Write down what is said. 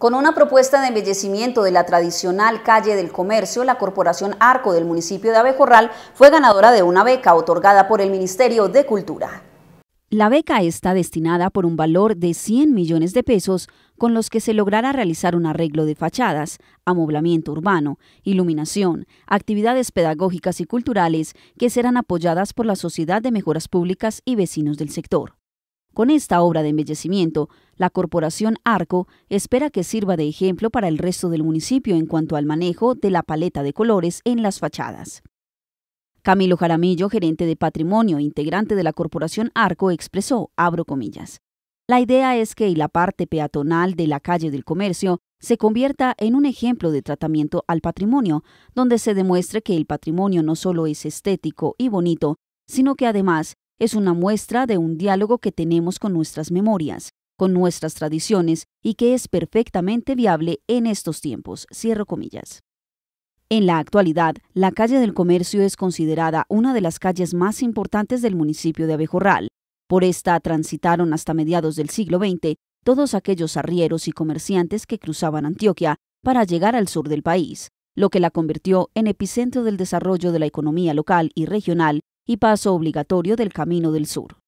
Con una propuesta de embellecimiento de la tradicional calle del comercio, la Corporación Arco del municipio de Abejorral fue ganadora de una beca otorgada por el Ministerio de Cultura. La beca está destinada por un valor de 100 millones de pesos con los que se logrará realizar un arreglo de fachadas, amoblamiento urbano, iluminación, actividades pedagógicas y culturales que serán apoyadas por la Sociedad de Mejoras Públicas y vecinos del sector. Con esta obra de embellecimiento, la Corporación Arco espera que sirva de ejemplo para el resto del municipio en cuanto al manejo de la paleta de colores en las fachadas. Camilo Jaramillo, gerente de patrimonio e integrante de la Corporación Arco, expresó, abro comillas, la idea es que la parte peatonal de la calle del comercio se convierta en un ejemplo de tratamiento al patrimonio, donde se demuestre que el patrimonio no solo es estético y bonito, sino que además es una muestra de un diálogo que tenemos con nuestras memorias, con nuestras tradiciones y que es perfectamente viable en estos tiempos. Cierro comillas. En la actualidad, la calle del comercio es considerada una de las calles más importantes del municipio de Abejorral. Por esta transitaron hasta mediados del siglo XX todos aquellos arrieros y comerciantes que cruzaban Antioquia para llegar al sur del país, lo que la convirtió en epicentro del desarrollo de la economía local y regional y paso obligatorio del Camino del Sur.